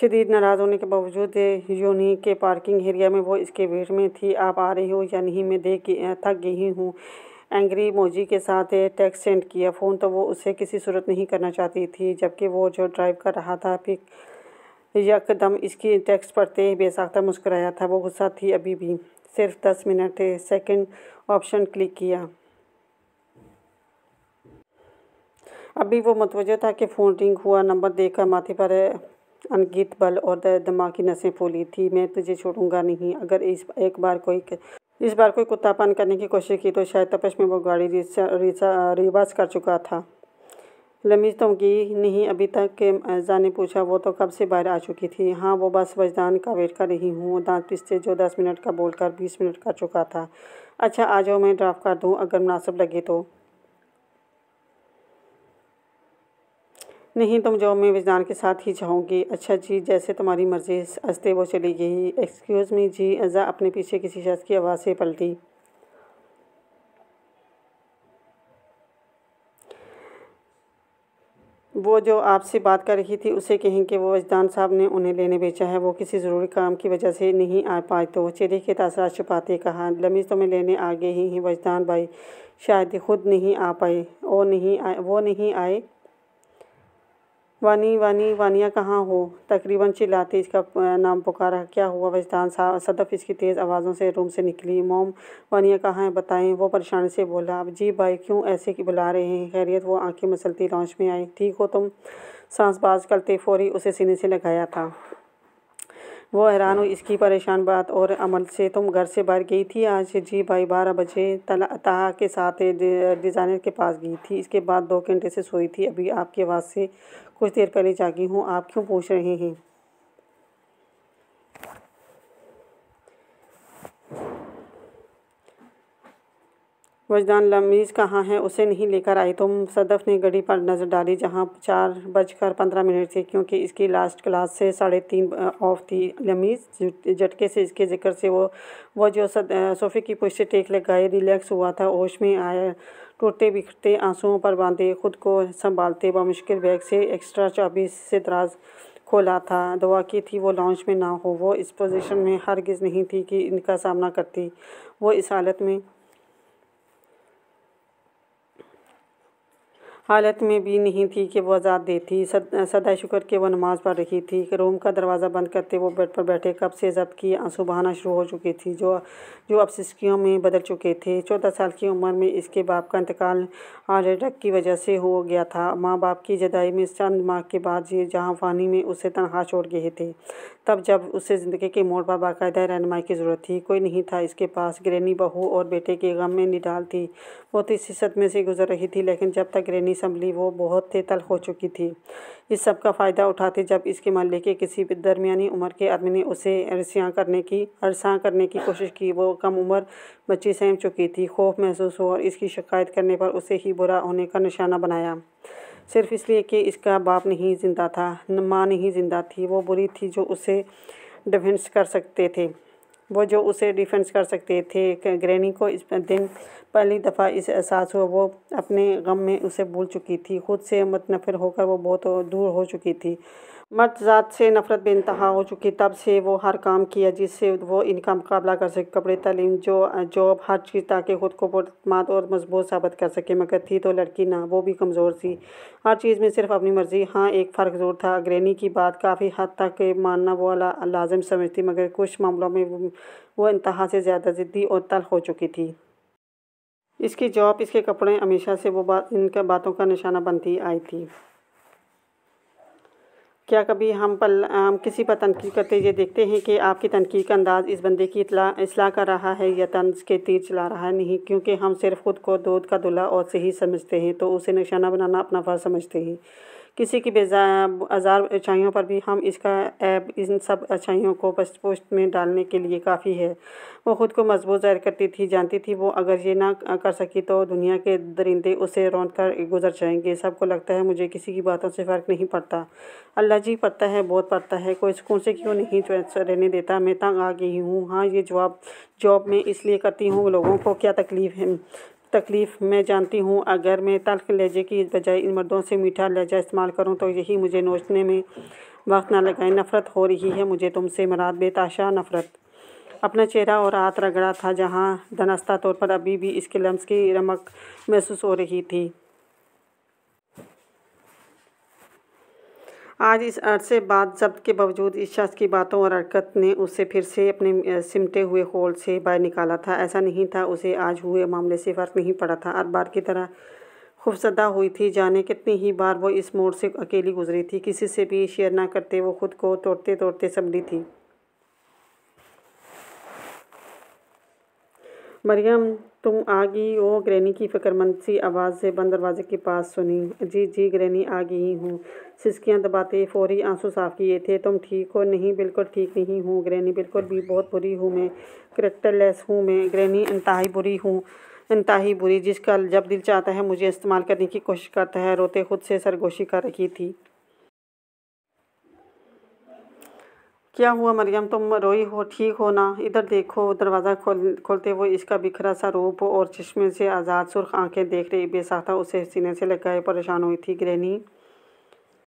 [SPEAKER 1] शदीद नाराज़ होने के बावजूद योनी के पार्किंग एरिया में वो इसके भीड़ में थी आप आ रही हो या नहीं मैं देख थक गई हूँ एंग्री मोजी के साथ टैक्स सेंड किया फ़ोन तो वो उसे किसी सूरत नहीं करना चाहती थी जबकि वो जो ड्राइव कर रहा था फिर यकदम इसकी टैक्स पढ़ते ही बेसाख्ता मुस्कराया था वो गुस्सा थी अभी भी सिर्फ दस मिनट सेकंड ऑप्शन क्लिक किया अभी वो मतवजह था कि फ़ोन रिंग हुआ नंबर देखकर माथे पर अनगित बल और दिमाग की नसें फूली थी मैं तुझे छोड़ूंगा नहीं अगर इस एक बार कोई इस बार कोई कुत्तापन करने की कोशिश की तो शायद तपश में वो गाड़ी रिवर्स कर चुका था लमीज तो की नहीं अभी तक के ऐजा ने पूछा वो तो कब से बाहर आ चुकी थी हाँ वो बस वजदान का वेट कर रही हूँ दांत पिस्ते जो दस मिनट का बोलकर बीस मिनट कर चुका था अच्छा आ जाओ मैं ड्राफ्ट कर दूँ अगर मुनासिब लगे तो नहीं तुम जाओ मैं विजदान के साथ ही जाऊँगी अच्छा जी जैसे तुम्हारी मर्ज़ी हंसते वो चली गई एक्सक्यूज़ मी जी अज़ा अपने पीछे किसी शख्स की आवाज़ से पलटी वो जो आपसे बात कर रही थी उसे कहें कि वो वजदान साहब ने उन्हें लेने भेजा है वो किसी ज़रूरी काम की वजह से नहीं आ पाए तो चेहरे के तासरा छुपाते कहा लमीज़ तो मैं लेने आ गए ही वजदान भाई शायद खुद नहीं आ पाए और नहीं आए वो नहीं आए वानी वानी वानिया कहाँ हो तकरीबन चिल्लाते इसका नाम पुकारा क्या हुआ वजदान साहब सदफ इसकी तेज़ आवाज़ों से रूम से निकली मोम वानिया कहाँ है बताएं वो परेशानी से बोला अब जी भाई क्यों ऐसे की बुला रहे हैं खैरियत वो आंखें मसलती लॉन्च में आई ठीक हो तुम सांस बाज करते फौरी उसे सीने से लगाया था वो हैरान हुई इसकी परेशान बात और अमल से तुम घर से बाहर गई थी आज जी भाई बारह बजे तहा के साथ डिज़ाइनर के पास गई थी इसके बाद दो घंटे से सोई थी अभी आपकी आवाज़ से कुछ देर पहले जागी हूँ आप क्यों पूछ रहे हैं वजदान लमीज़ कहाँ है उसे नहीं लेकर आई तो सदफ ने घड़ी पर नज़र डाली जहाँ चार बजकर पंद्रह मिनट थे क्योंकि इसकी लास्ट क्लास से साढ़े तीन ऑफ थी लमीज़ झटके से इसके जिक्र से वो वो जो सद सोफ़े की पुष्ट टेक गए रिलैक्स हुआ था होश में आया टूटते बिखरते आंसुओं पर बांधे खुद को संभालते मुश्किल बैग से एक्स्ट्रा चौबीस से दराज खोला था दुआ की थी वो लॉन्च में ना हो वो इस पोजीशन में हरगिज़ नहीं थी कि इनका सामना करती वो इस हालत में हालत में भी नहीं थी कि वो आज़ाद दे थी सद, सदा शुक्र के वो नमाज़ पढ़ रही थी कि रूम का दरवाज़ा बंद करते वो बेड पर बैठे कब से जब की आंसू बहाना शुरू हो चुकी थी जो जो अब सिस्कियों में बदल चुके थे चौदह साल की उम्र में इसके बाप का इंतकाल आलडक की वजह से हो गया था माँ बाप की जदाई में चंद माह के बाद ये जहाँ फानी में उसे तनहा छोड़ गए थे तब जब उसे ज़िंदगी के मोड़ पर बाकायदा रहनमाई की ज़रूरत थी कोई नहीं था इसके पास ग्रैनी बहू और बेटे के गम में निडाल थी वो तो इस हिस्सत में से गुजर रही थी लेकिन जब तक ग्रैनी असम्बली वो बहुत तेतल हो चुकी थी इस सब का फ़ायदा उठाते जब इसके महल के किसी दरमिया उम्र के आदमी ने उसे अरसियाँ करने की अरसा करने की कोशिश की वो कम उम्र बच्ची सहम चुकी थी खौफ महसूस हो और इसकी शिकायत करने पर उसे ही बुरा होने का निशाना बनाया सिर्फ इसलिए कि इसका बाप नहीं ज़िंदा था माँ नहीं ज़िंदा थी वो बुरी थी जो उसे डिफेंस कर सकते थे वो जो उसे डिफेंस कर सकते थे ग्रैनी को इस दिन पहली दफ़ा इस एहसास हुआ वो अपने गम में उसे भूल चुकी थी खुद से मुतनफ़िर होकर वो बहुत दूर हो चुकी थी मर्द ज़ात से नफ़रत बेानतहा हो चुकी तब से वो हर काम किया जिससे वो इनका मुकाबला कर सके कपड़े तलीम जो जॉब हर चीज़ ताकि ख़ुद को बदमात और मजबूत साबित कर सके मगर थी तो लड़की ना वो भी कमज़ोर थी हर चीज़ में सिर्फ अपनी मर्ज़ी हाँ एक फ़र्क ज़रूर था अग्रैनी की बात काफ़ी हद तक मानना वो अला लाजम समझती मगर कुछ मामलों में वो, वो इंतहा से ज़्यादा ज़िद्दी और तल हो चुकी थी इसकी जॉब इसके कपड़े हमेशा से वो बात इनका बातों का निशाना बनती आई थी क्या कभी हम पल हम किसी पर तनकीद करते हुए देखते हैं कि आपकी तनकीद का अंदाज़ इस बंदे की इतला इसलाह कर रहा है या तंज के तीर चला रहा है नहीं क्योंकि हम सिर्फ खुद को दूध का दुल्हा और से ही समझते हैं तो उसे निशाना बनाना अपना फ़र्ज समझते हैं किसी की बेजा हज़ार अच्छाइयों पर भी हम इसका ऐप इन सब अच्छाइयों को पस्ट पोस्ट में डालने के लिए काफ़ी है वो ख़ुद को मजबूत जाहिर करती थी जानती थी वो अगर ये ना कर सकी तो दुनिया के दरिंदे उसे रौन कर गुजर जाएंगे सबको लगता है मुझे किसी की बातों से फ़र्क नहीं पड़ता अल्लाह जी पड़ता है बहुत पड़ता है कोई सुकून से क्यों नहीं रहने देता मैं तंग आ गई हूँ हाँ ये जॉब जॉब में इसलिए करती हूँ लोगों को क्या तकलीफ़ है तकलीफ़ मैं जानती हूँ अगर मैं तल्ख लहजे की बजाय इन मर्दों से मीठा लहजा इस्तेमाल करूँ तो यही मुझे नोचने में वक्त ना लगाए नफ़रत हो रही है मुझे तुमसे मराद बेताशा नफ़रत अपना चेहरा और हाथ रगड़ा था जहाँ धनस्ता तौर पर अभी भी इसके लम्स की रमक महसूस हो रही थी आज इस अरसे बाद जब्त के बावजूद इस शख्स की बातों और हरकत ने उसे फिर से अपने सिमटे हुए होल से बाहर निकाला था ऐसा नहीं था उसे आज हुए मामले से फ़र्क नहीं पड़ा था हर बार की तरह खुफसदा हुई थी जाने कितनी ही बार वो इस मोड़ से अकेली गुजरी थी किसी से भी शेयर ना करते वो खुद को तोड़ते तोड़ते संभली थी मरियम तुम आ गई हो ग्रैनी की फ़िक्रमंद सी आवाज़ से बंद दरवाजे के पास सुनी जी जी ग्रैनी आ गई हूँ सिसकियाँ दबाते फौरी आंसू साफ किए थे तुम ठीक हो नहीं बिल्कुल ठीक नहीं हूँ ग्रैनी बिल्कुल भी बहुत बुरी हूँ मैं करेक्टर लेस हूँ मैं ग्रैनी इंतहाई बुरी हूँ इंतहाई बुरी जिसका जब दिल चाहता है मुझे इस्तेमाल करने की कोशिश करता है रोते खुद से सरगोशी कर रखी थी क्या हुआ मरियम तुम रोई हो ठीक हो ना इधर देखो दरवाज़ा खोल खोलते हुए इसका बिखरा सा रूप और चश्मे से आज़ाद सुर्ख आंखें देख रही बेसाखा उसे सीने से लगाए परेशान हुई थी ग्रहणी